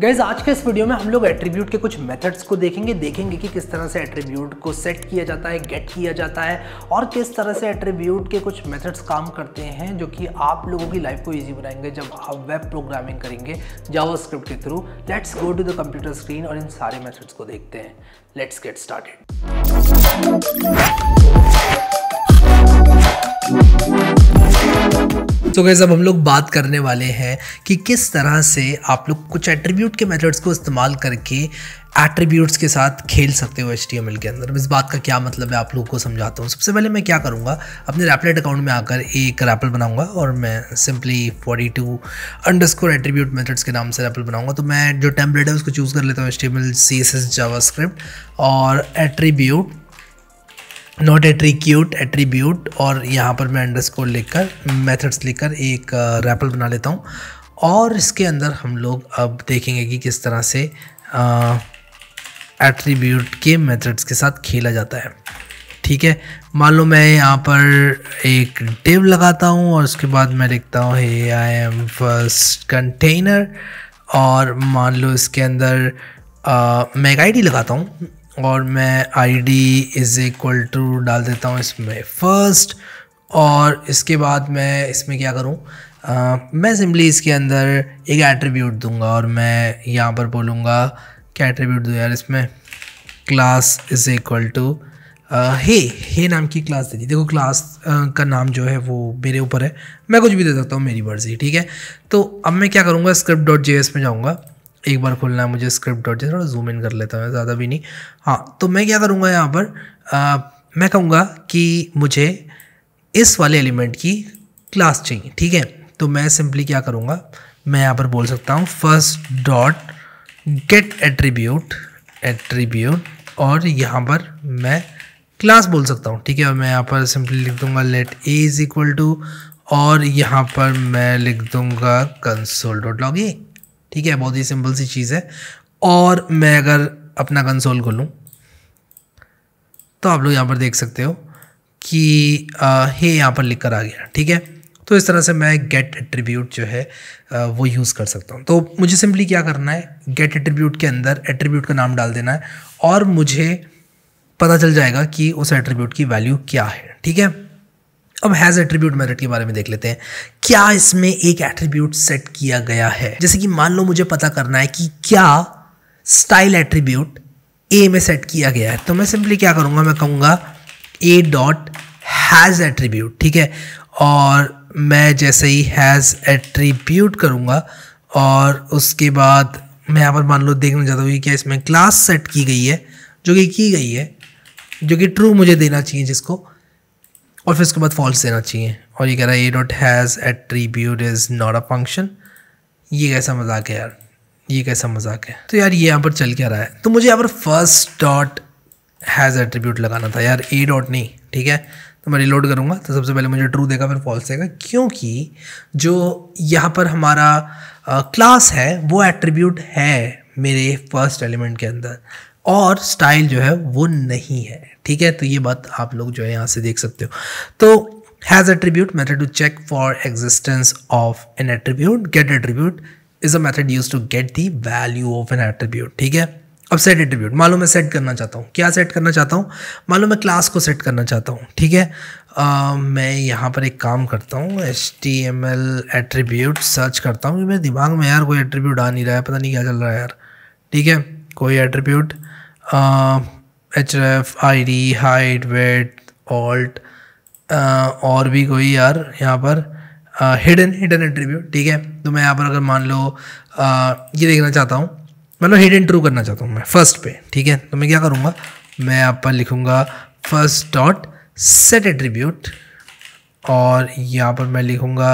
guys आज के इस वीडियो में हम लोग एट्रीब्यूट के कुछ मेथड्स को देखेंगे देखेंगे कि किस तरह से एट्रीब्यूट को सेट किया जाता है गेट किया जाता है और किस तरह से एट्रीब्यूट के कुछ मेथड्स काम करते हैं जो कि आप लोगों की लाइफ को इजी बनाएंगे जब आप वेब प्रोग्रामिंग करेंगे जावास्क्रिप्ट के through let's go to the computer screen और इन सारे मेथड्स को देखते हैं लेट्स गेट स्टार्टेड तो गैस अब हम लोग बात करने वाले हैं कि किस तरह से आप लोग कुछ एट्रीब्यूट के मेथड्स को इस्तेमाल करके एट्रीब्यूट्स के साथ खेल सकते हो एच के अंदर इस बात का क्या मतलब है आप लोगों को समझाता हूँ सबसे पहले मैं क्या करूँगा अपने रैपलेट अकाउंट में आकर एक रैपल बनाऊँगा और मैं simply 42 two underscore attribute methods के नाम से रैपल बनाऊँगा तो मैं जो टेम्पलेट है उसको चूज़ कर लेता हूँ H T M L C S S script और एट्रीब्यूट नॉट एट्रीक्यूट एट्रीब्यूट और यहाँ पर मैं अंडरस्कोर लेकर मेथड्स लेकर एक रैपल uh, बना लेता हूँ और इसके अंदर हम लोग अब देखेंगे कि किस तरह से एट्रीब्यूट uh, के मेथड्स के साथ खेला जाता है ठीक है मान लो मैं यहाँ पर एक डिव लगाता हूँ और उसके बाद मैं लिखता हूँ hey I am first container और मान लो इसके अंदर आ, uh, मैं एक लगाता हूँ और मैं I D is equal to डाल देता हूँ इसमें फर्स्ट और इसके बाद मैं इसमें क्या करूँ मैं सिंपली इसके अंदर एक एट्रीब्यूट दूंगा और मैं यहाँ पर बोलूँगा क्या एट्रीब्यूट दूँ यार इसमें class is equal to hey hey नाम की क्लास दे दी देखो क्लास uh, का नाम जो है वो मेरे ऊपर है मैं कुछ भी दे सकता हूँ मेरी मर्ज़ी ठीक है तो अब मैं क्या करूँगा स्क्रिप्ट डॉट जे एस में जाऊँगा एक बार खोलना है मुझे स्क्रिप्ट डॉट थोड़ा जूम इन कर लेता हूँ ज़्यादा भी नहीं हाँ तो मैं क्या करूँगा यहाँ पर आ, मैं कहूँगा कि मुझे इस वाले एलिमेंट की क्लास चाहिए ठीक है तो मैं सिंपली क्या करूँगा मैं यहाँ पर बोल सकता हूँ first dot get attribute attribute और यहाँ पर मैं क्लास बोल सकता हूँ ठीक है और मैं यहाँ पर सिंपली लिख दूँगा let a is equal to और यहाँ पर मैं लिख दूँगा कंसोल डॉट लॉग ए ठीक है बहुत ही सिंपल सी चीज़ है और मैं अगर अपना कंसोल खोलूँ तो आप लोग यहाँ पर देख सकते हो कि हे यहाँ पर लिख कर आ गया ठीक है तो इस तरह से मैं गेट एट्रीब्यूट जो है आ, वो यूज़ कर सकता हूँ तो मुझे सिंपली क्या करना है गेट एट्रीब्यूट के अंदर एट्रीब्यूट का नाम डाल देना है और मुझे पता चल जाएगा कि उस एट्रीब्यूट की वैल्यू क्या है ठीक है अब हैज़ एट्रीब्यूट मेरिट के बारे में देख लेते हैं क्या इसमें एक एट्रीब्यूट सेट किया गया है जैसे कि मान लो मुझे पता करना है कि क्या स्टाइल एट्रीब्यूट ए में सेट किया गया है तो मैं सिंपली क्या करूँगा मैं कहूँगा ए डॉट हैज़ एट्रीब्यूट ठीक है और मैं जैसे ही हैज़ एट्रीब्यूट करूँगा और उसके बाद मैं यहाँ पर मान लो देखना चाहता हूँ कि क्या इसमें क्लास सेट की गई है जो कि की गई है जो कि ट्रू मुझे देना चाहिए जिसको और फिर उसके बाद फॉल्स देना चाहिए और ये कह रहा है a dot has attribute is not a function ये कैसा मजाक है यार ये कैसा मजाक है तो यार ये यहाँ पर चल क्या रहा है तो मुझे यहाँ पर फर्स्ट डॉट हैज़ एट्रीब्यूट लगाना था यार ए डॉट नहीं ठीक है तो मैं रिलोड करूँगा तो सबसे पहले मुझे ट्रू देगा फिर फॉल्स देगा क्योंकि जो यहाँ पर हमारा क्लास है वो एट्रीब्यूट है मेरे फर्स्ट एलिमेंट के अंदर और स्टाइल जो है वो नहीं है ठीक है तो ये बात आप लोग जो है यहाँ से देख सकते हो तो has attribute method to check for existence of an attribute get attribute is a method use to get the value of an attribute ठीक है अब सेट एट्रीब्यूट मालूम मैं सेट करना चाहता हूँ क्या सेट करना चाहता हूँ मालूम मैं क्लास को सेट करना चाहता हूँ ठीक है मैं यहाँ पर एक काम करता हूँ H T M L attribute search करता हूँ मेरे दिमाग में यार कोई एट्रीब्यूट आ नहीं रहा है पता नहीं क्या चल रहा है यार ठीक है कोई attribute H F I D height weight alt और भी कोई यार यहाँ पर हिडन हिडन एट्रीब्यूट ठीक है तो मैं यहाँ पर अगर मान लो आ, uh, ये देखना चाहता हूँ मतलब हिडन ट्रू करना चाहता हूँ मैं फर्स्ट पे ठीक है तो मैं क्या करूँगा मैं यहाँ पर लिखूँगा फर्स्ट डॉट सेट एट्रीब्यूट और यहाँ पर मैं लिखूँगा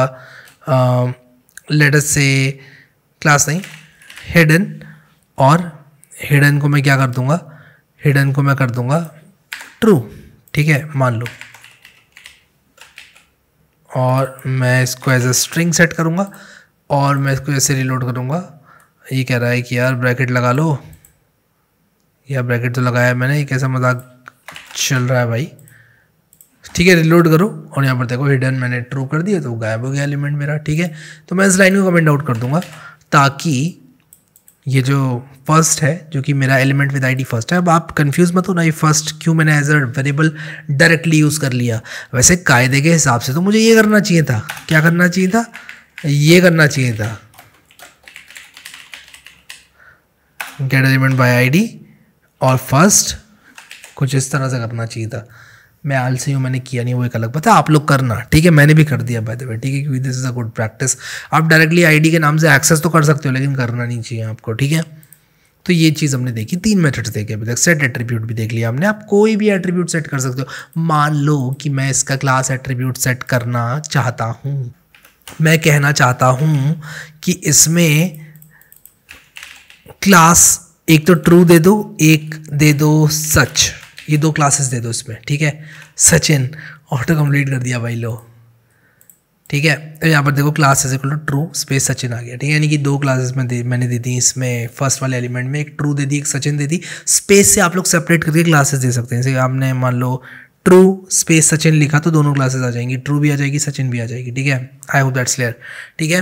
लेटर से क्लास नहीं हिडन और हिडन को मैं क्या कर दूंगा हिडन को मैं कर दूंगा ट्रू ठीक है मान लो और मैं इसको एज अ स्ट्रिंग सेट करूँगा और मैं इसको ऐसे रिलोड करूँगा ये कह रहा है कि यार ब्रैकेट लगा लो या ब्रैकेट तो लगाया मैंने ये कैसा मजाक चल रहा है भाई ठीक है रिलोड करो और यहाँ पर देखो हिडन मैंने ट्रू कर दिया तो गायब हो गया एलिमेंट मेरा ठीक है तो मैं इस लाइन को कमेंट आउट कर दूंगा ताकि ये जो फर्स्ट है जो कि मेरा एलिमेंट विद आईडी फर्स्ट है अब आप कंफ्यूज मत हो ना ये फर्स्ट क्यों मैंने as a variable directly use कर लिया वैसे कायदे के हिसाब से तो मुझे ये करना चाहिए था क्या करना चाहिए था ये करना चाहिए था गेट एलिमेंट बाय आईडी और फर्स्ट कुछ इस तरह से करना चाहिए था मैं आलसी हूँ मैंने किया नहीं वो एक अलग पता आप लोग करना ठीक है मैंने भी कर दिया बाय द वे ठीक है क्योंकि this is a good practice आप डायरेक्टली आईडी के नाम से एक्सेस तो कर सकते हो लेकिन करना नहीं चाहिए आपको ठीक है तो ये चीज़ हमने देखी तीन मेथड्स देखे अभी तक सेट एट्रीब्यूट भी देख लिया हमने आप कोई भी एट्रीब्यूट सेट कर सकते हो मान लो कि मैं इसका क्लास एट्रीब्यूट सेट करना चाहता हूँ मैं कहना चाहता हूँ कि इसमें क्लास एक तो ट्रू दे दो एक दे दो सच ये दो क्लासेस दे दो इसमें ठीक है सचिन ऑटो कंप्लीट कर दिया भाई लो ठीक है तो यहाँ पर देखो classes equal to true space Sachin आ गया ठीक है यानी कि दो क्लासेस में दे मैंने दे दी इसमें फर्स्ट वाले एलिमेंट में एक ट्रू दे दी एक सचिन दे दी स्पेस से आप लोग सेपरेट करके क्लासेस दे सकते हैं जैसे आपने मान लो ट्रू स्पेस सचिन लिखा तो दोनों क्लासेस आ जाएंगी ट्रू भी आ जाएगी सचिन भी आ जाएगी ठीक है आई होप दैट्स क्लियर ठीक है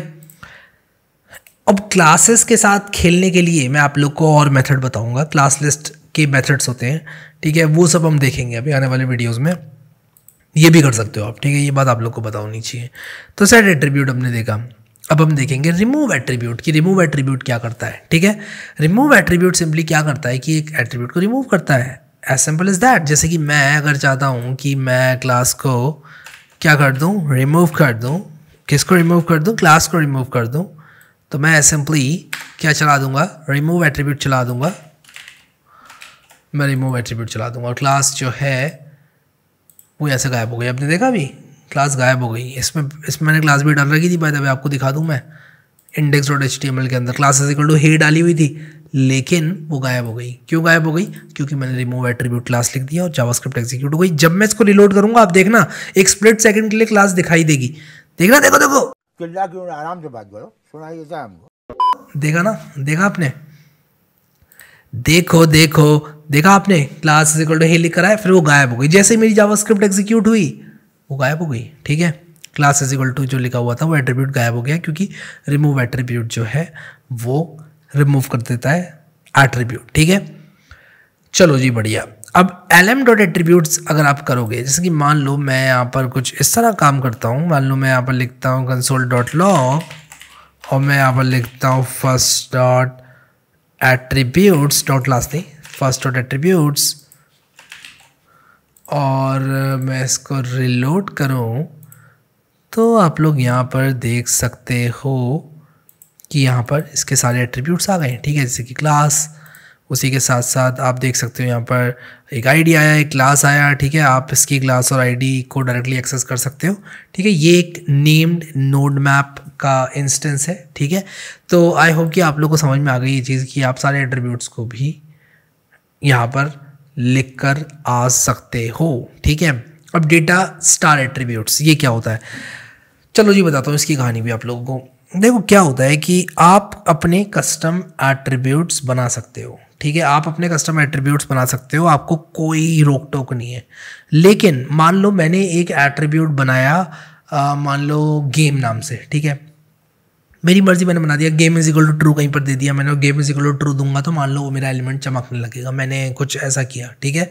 अब क्लासेस के साथ खेलने के लिए मैं आप लोग को और मेथड बताऊंगा क्लास लिस्ट के मेथड्स होते हैं ठीक है वो सब हम देखेंगे अभी आने वाले वीडियोस में ये भी कर सकते हो आप ठीक है ये बात आप लोग को पता होनी चाहिए तो सेट एट्रीब्यूट हमने देखा अब हम देखेंगे रिमूव एट्रीब्यूट कि रिमूव एट्रीब्यूट क्या करता है ठीक है रिमूव एट्रीब्यूट सिंपली क्या करता है कि एक एट्रीब्यूट को रिमूव करता है एज सिंपल इज़ दैट जैसे कि मैं अगर चाहता हूँ कि मैं क्लास को क्या कर दूँ रिमूव कर दूँ किसको रिमूव कर दूँ क्लास को रिमूव कर दूँ तो मैं सिंपली क्या चला दूंगा रिमूव एट्रीब्यूट चला दूंगा मैं रिमूव एट्रीब्यूट चला दूंगा और क्लास जो है वो ऐसे गायब हो गई आपने देखा अभी क्लास गायब हो गई इसमें इसमें मैंने क्लास भी डाल रखी थी बाय द वे आपको दिखा दूँ मैं index dot H T M L के अंदर क्लास इक्वल टू हे डाली हुई थी लेकिन वो गायब हो गई क्यों गायब हो गई क्योंकि मैंने रिमूव एट्रीब्यूट क्लास लिख दिया और जावास्क्रिप्ट एग्जीक्यूट हो गई जब मैं इसको रिलोड करूंगा आप देखना एक स्प्लिट सेकंड के लिए क्लास दिखाई देगी देखना देखो देखो आराम से बात करो सुनाइए देखा ना देखा आपने देखो देखो देखा आपने class is equal to hey लिख कराया फिर वो गायब हो गई जैसे मेरी जावास्क्रिप्ट एग्जीक्यूट हुई वो गायब हो गई ठीक है क्लास इज इक्वल टू जो लिखा हुआ था वो एट्रीब्यूट गायब हो गया क्योंकि रिमूव एट्रीब्यूट जो है वो रिमूव कर देता है एट्रीब्यूट ठीक है चलो जी बढ़िया अब एल एम डॉट एट्रीब्यूट्स अगर आप करोगे जैसे कि मान लो मैं यहाँ पर कुछ इस तरह काम करता हूँ मान लो मैं यहाँ पर लिखता हूँ कंसोल डॉट लॉ और मैं यहाँ पर लिखता हूँ first dot attributes dot last नहीं फर्स्ट डॉट एट्रीब्यूट्स और मैं इसको रिलोड करूँ तो आप लोग यहाँ पर देख सकते हो कि यहाँ पर इसके सारे एट्रीब्यूट्स आ गए ठीक है जैसे कि क्लास उसी के साथ साथ आप देख सकते हो यहाँ पर एक आईडी आया एक क्लास आया ठीक है आप इसकी क्लास और आईडी को डायरेक्टली एक्सेस कर सकते हो ठीक है ये एक नेम्ड नोड मैप का इंस्टेंस है ठीक है तो आई होप कि आप लोग को समझ में आ गई ये चीज़ कि आप सारे एट्रीब्यूट्स को भी यहाँ पर लिख कर आ सकते हो ठीक है अब डेटा स्टार एट्रीब्यूट्स ये क्या होता है चलो जी बताता हूँ इसकी कहानी भी आप लोगों को देखो क्या होता है कि आप अपने कस्टम एट्रीब्यूट्स बना सकते हो ठीक है आप अपने कस्टम एट्रीब्यूट्स बना सकते हो आपको कोई रोक टोक नहीं है लेकिन मान लो मैंने एक एट्रीब्यूट बनाया मान लो गेम नाम से ठीक है मेरी मर्जी मैंने बना दिया game is equal to true कहीं पर दे दिया मैंने game is equal to true दूंगा तो मान लो वो मेरा एलिमेंट चमकने लगेगा मैंने कुछ ऐसा किया ठीक है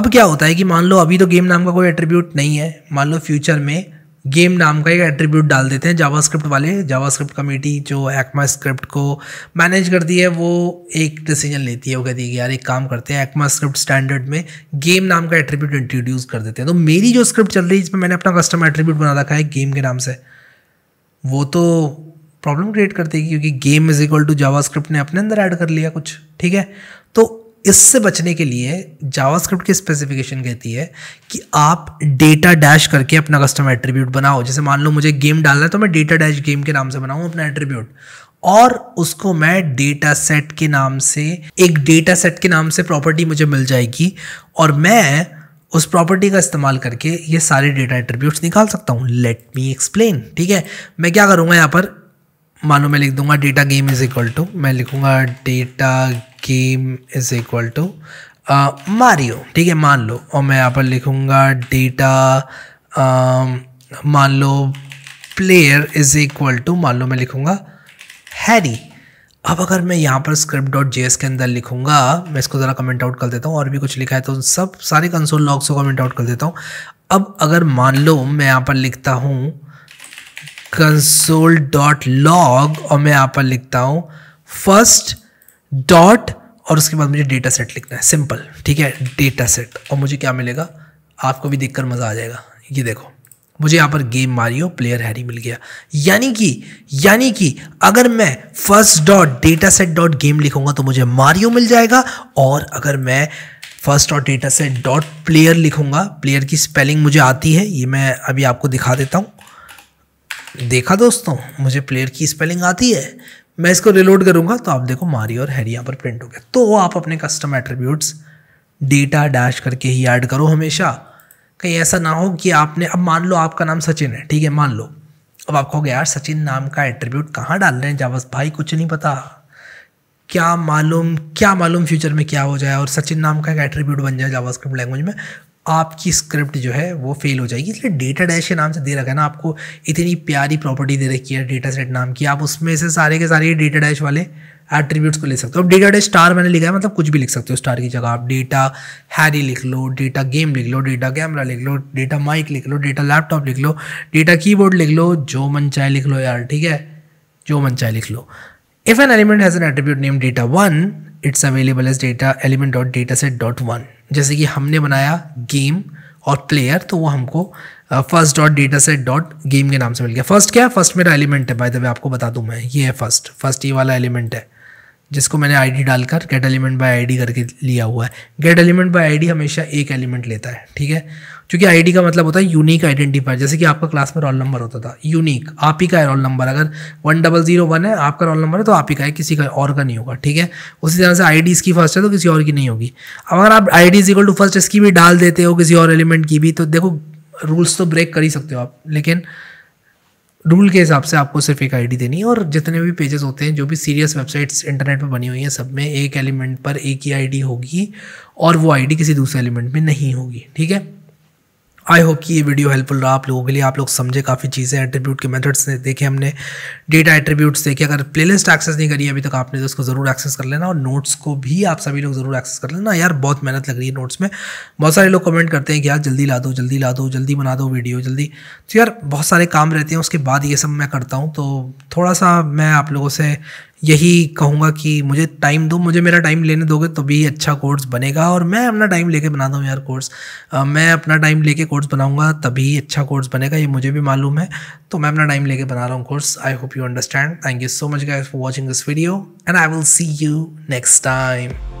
अब क्या होता है कि मान लो अभी तो गेम नाम का कोई एट्रीब्यूट नहीं है मान लो फ्यूचर में गेम नाम का एक एट्रीब्यूट डाल देते हैं जावास्क्रिप्ट वाले जावास्क्रिप्ट कमेटी जो एक्मा स्क्रिप्ट को मैनेज करती है वो एक डिसीजन लेती है वो कहती है कि यार एक काम करते हैं एक्मा स्क्रिप्ट स्टैंडर्ड में गेम नाम का एट्रीब्यूट इंट्रोड्यूस कर देते हैं तो मेरी जो स्क्रिप्ट चल रही है इसमें मैंने अपना कस्टम एट्रीब्यूट बना रखा है गेम के नाम से वो तो प्रॉब्लम क्रिएट करती है क्योंकि game is equal to Java ने अपने अंदर ऐड कर लिया कुछ ठीक है तो इससे बचने के लिए जावास्क्रिप्ट की स्पेसिफिकेशन कहती है कि आप डेटा डैश करके अपना कस्टम एट्रीब्यूट बनाओ जैसे मान लो मुझे गेम डालना है तो मैं डेटा डैश गेम के नाम से बनाऊँ अपना एट्रीब्यूट और उसको मैं डेटा सेट के नाम से एक डेटा सेट के नाम से प्रॉपर्टी मुझे मिल जाएगी और मैं उस प्रॉपर्टी का इस्तेमाल करके ये सारे डेटा एट्रीब्यूट्स निकाल सकता हूँ लेट मी एक्सप्लेन ठीक है मैं क्या करूँगा यहाँ पर मानो मैं लिख दूंगा data game is equal to मैं लिखूंगा data game is equal to Mario ठीक है मान लो और मैं यहाँ पर लिखूँगा डेटा um, मान लो प्लेयर इज इक्वल टू मान लो मैं लिखूँगा हैरी अब अगर मैं यहाँ पर स्क्रिप्ट डॉट जे के अंदर लिखूँगा मैं इसको ज़रा कमेंट आउट कर देता हूँ और भी कुछ लिखा है तो सब सारे कंसोल लॉग्स को कमेंट आउट कर देता हूँ अब अगर मान लो मैं यहाँ पर लिखता हूँ कंसोल डॉट लॉग और मैं यहाँ पर लिखता हूँ फर्स्ट डॉट और उसके बाद मुझे डेटा सेट लिखना है सिंपल ठीक है डेटा सेट और मुझे क्या मिलेगा आपको भी देखकर मज़ा आ जाएगा ये देखो मुझे यहाँ पर गेम मारियो प्लेयर हैरी मिल गया यानी कि यानी कि अगर मैं first dot data set dot game लिखूंगा तो मुझे मारियो मिल जाएगा और अगर मैं first dot data set dot player लिखूंगा प्लेयर की स्पेलिंग मुझे आती है ये मैं अभी आपको दिखा देता हूँ देखा दोस्तों मुझे प्लेयर की स्पेलिंग आती है मैं इसको रिलोड करूंगा तो आप देखो मारी और हैरी यहाँ पर प्रिंट हो गया तो आप अपने कस्टम एट्रीब्यूट्स डेटा डैश करके ही ऐड करो हमेशा कहीं ऐसा ना हो कि आपने अब मान लो आपका नाम सचिन है ठीक है मान लो अब आपको हो गया यार सचिन नाम का एट्रीब्यूट कहाँ डाल रहे हैं जावस भाई कुछ नहीं पता क्या मालूम क्या मालूम फ्यूचर में क्या हो जाए और सचिन नाम का एक एट्रीब्यूट बन जाए जावास्क्रिप्ट लैंग्वेज में आपकी स्क्रिप्ट जो है वो फेल हो जाएगी इसलिए डेटा डैश के नाम से दे रखा है ना आपको इतनी प्यारी प्रॉपर्टी दे रखी है डेटा सेट नाम की आप उसमें से सारे के सारे डेटा डैश वाले एट्रीब्यूट्स को ले सकते हो अब डेटा डैश स्टार मैंने लिखा है मतलब कुछ भी लिख सकते हो स्टार की जगह आप डेटा हैरी लिख लो डेटा गेम लिख लो डेटा कैमरा लिख लो डेटा माइक लिख लो डेटा लैपटॉप लिख लो डेटा कीबोर्ड लिख लो जो मन चाहे लिख लो यार ठीक है जो मन चाहे लिख लो if an element has an attribute name data one it's available as data element dot data set dot one जैसे कि हमने बनाया गेम और प्लेयर तो वो हमको first dot data set dot game के नाम से मिल गया फर्स्ट क्या है फर्स्ट मेरा एलिमेंट है बाई द वे आपको बता दूँ मैं ये है फर्स्ट फर्स्ट ये वाला एलिमेंट है जिसको मैंने आईडी डालकर गेट एलिमेंट बाय आईडी करके लिया हुआ है गेट एलिमेंट बाय आईडी हमेशा एक एलिमेंट लेता है ठीक है क्योंकि आईडी का मतलब होता है यूनिक आइडेंटिफायर जैसे कि आपका क्लास में रोल नंबर होता था यूनिक आप ही का है रोल नंबर अगर वन डबल जीरो वन है आपका रोल नंबर है तो आप ही का है किसी का और का नहीं होगा ठीक है उसी तरह से आई इसकी फर्स्ट है तो किसी और की नहीं होगी अब अगर आप आई डी टू फर्स्ट इसकी भी डाल देते हो किसी और एलिमेंट की भी तो देखो रूल्स तो ब्रेक कर ही सकते हो आप लेकिन रूल के हिसाब से आपको सिर्फ एक आईडी देनी है और जितने भी पेजेस होते हैं जो भी सीरियस वेबसाइट्स इंटरनेट पर बनी हुई हैं सब में एक एलिमेंट पर एक ही आईडी होगी और वो आईडी किसी दूसरे एलिमेंट में नहीं होगी ठीक है आई होप कि ये वीडियो हेल्पफुल रहा आप लोगों के लिए आप लोग समझे काफ़ी चीज़ें एट्रीब्यूट के मेथड्स देखे हमने डेटा एट्रीब्यूट्स देखे अगर प्लेलिस्ट एक्सेस नहीं करी अभी तक आपने तो उसको ज़रूर एक्सेस कर लेना और नोट्स को भी आप सभी लोग ज़रूर एक्सेस कर लेना यार बहुत मेहनत लग रही है नोट्स में बहुत सारे लोग कमेंट करते हैं कि यार जल्दी ला दो जल्दी ला दो जल्दी बना दो वीडियो जल्दी तो यार बहुत सारे काम रहते हैं उसके बाद ये सब मैं करता हूँ तो थोड़ा सा मैं आप लोगों से यही कहूँगा कि मुझे टाइम दो मुझे मेरा टाइम लेने दोगे तभी तो भी अच्छा कोर्स बनेगा और मैं अपना टाइम लेके बना दूँ यार कोर्स मैं अपना टाइम लेके कोर्स बनाऊँगा तभी अच्छा कोर्स बनेगा ये मुझे भी मालूम है तो मैं अपना टाइम लेके बना रहा हूँ course I hope you understand thank you so much guys for watching this video and I will see you next time